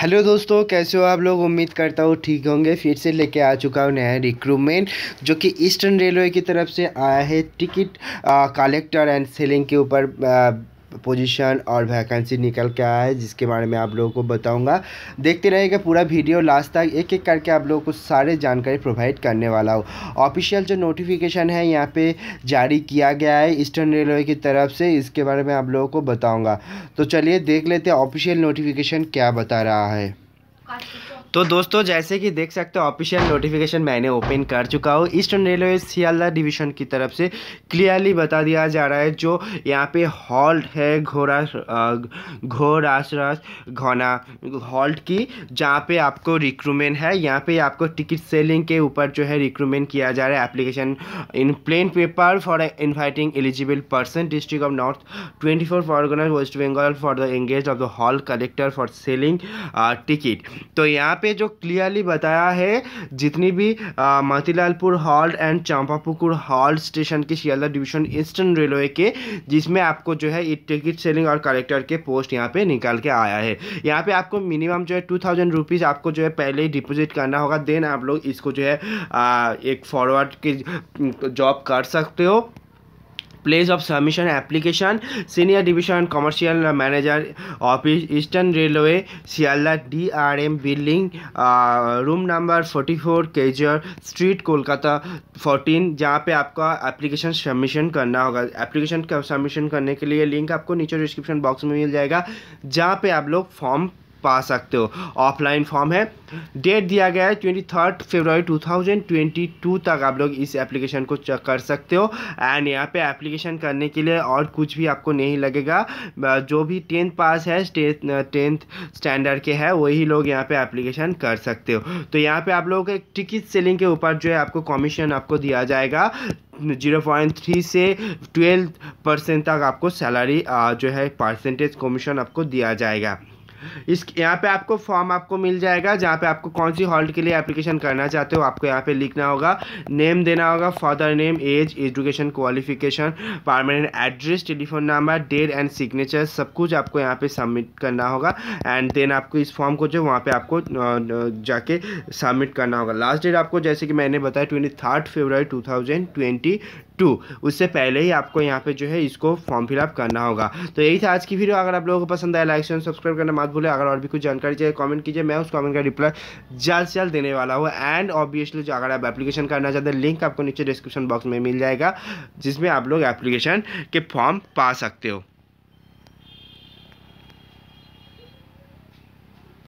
hello दोस्तों कैसे हो आप लोग उम्मीद करता हूँ ठीक होंगे फिर से लेके आ चुका हूँ नया रिक्रूटमेंट जो कि ईस्टर्न रेलवे की तरफ से आया है टिकट कलेक्टर एंड सेलिंग के ऊपर पोजीशन और वैकेंसी निकल के आया है जिसके बारे में आप लोगों को बताऊंगा देखते रहेगा पूरा वीडियो लास्ट तक एक एक करके आप लोगों को सारे जानकारी प्रोवाइड करने वाला हो ऑफिशियल जो नोटिफिकेशन है यहाँ पे जारी किया गया है ईस्टर्न रेलवे की तरफ से इसके बारे में आप लोगों को बताऊँगा तो चलिए देख लेते हैं ऑफिशियल नोटिफिकेशन क्या बता रहा है तो दोस्तों जैसे कि देख सकते हो ऑफिशियल नोटिफिकेशन मैंने ओपन कर चुका हूँ ईस्टर्न रेलवे सियालदा डिवीजन की तरफ से क्लियरली बता दिया जा रहा है जो यहाँ पे हॉल्ट है घोड़ा घोरासरस घोना हॉल्ट की जहाँ पे आपको रिक्रूटमेंट है यहाँ पे आपको टिकट सेलिंग के ऊपर जो है रिक्रूटमेंट किया जा रहा है application in plain paper for inviting eligible person district of north twenty four Parganas west Bengal for the engage of the hall collector for selling ticket तो यहाँ पे जो क्लियरली बताया है जितनी भी Matilalpur halt and Champapukur halt station की शियालदा डिवीजन ईस्टर्न रेलवे के जिसमें आपको जो है टिकट सेलिंग और कलेक्टर के पोस्ट यहाँ पे निकाल के आया है यहाँ पे आपको मिनिमम जो है टू थाउजेंड रुपीज़ आपको जो है पहले ही डिपोजिट करना होगा देन आप लोग इसको जो है आ, एक फॉरवर्ड की जॉब कर सकते हो place of submission application senior division commercial manager of eastern railway sialda drm building uh, room number 44 केजर स्ट्रीट कोलकाता 14 जहाँ पे आपका एप्लीकेशन सबमिशन करना होगा एप्लीकेशन का सबमिशन करने के लिए लिंक आपको नीचे डिस्क्रिप्शन बॉक्स में मिल जाएगा जहाँ पे आप लोग फॉर्म पा सकते हो ऑफलाइन फॉर्म है डेट दिया गया है twenty third February two thousand twenty two तक आप लोग इस एप्लीकेशन को चेक कर सकते हो एंड यहाँ पे एप्लीकेशन करने के लिए और कुछ भी आपको नहीं लगेगा जो भी टेंथ पास है टेंथ स्टैंडर्ड के है वही लोग यहाँ पे एप्लीकेशन कर सकते हो तो यहाँ पे आप लोगों के टिकट सेलिंग के ऊपर जो है आपको कमीशन आपको दिया जाएगा जीरो पॉइंट थ्री से ट्वेल्व परसेंट तक आपको सैलरी जो है परसेंटेज कमीशन आपको दिया जाएगा इस यहाँ पे आपको फॉर्म आपको मिल जाएगा जहाँ पे आपको कौन सी हॉल्ट के लिए एप्लीकेशन करना चाहते हो आपको यहाँ पे लिखना होगा नेम देना होगा father name age education qualification permanent address telephone number date and signature सब कुछ आपको यहाँ पे सबमिट करना होगा एंड देन आपको इस फॉर्म को जो वहाँ पर आपको जाके सबमिट करना होगा लास्ट डेट आपको जैसे कि मैंने बताया twenty third February two two उससे पहले ही आपको यहाँ पे जो है इसको फॉर्म फिलअप करना होगा तो यही था आज की वीडियो अगर आप लोगों को पसंद आया लाइक शेयर सब्सक्राइब करना मत भूलें अगर और भी कुछ जानकारी चाहिए कमेंट कीजिए मैं उस कमेंट का रिप्लाई जल्द से जल्द देने वाला हूँ एंड ऑब्वियसली जो अगर आप एप्लीकेशन करना चाहते हैं लिंक आपको नीचे डिस्क्रिप्शन बॉक्स में मिल जाएगा जिसमें आप लोग एप्लीकेशन के फॉर्म पा सकते हो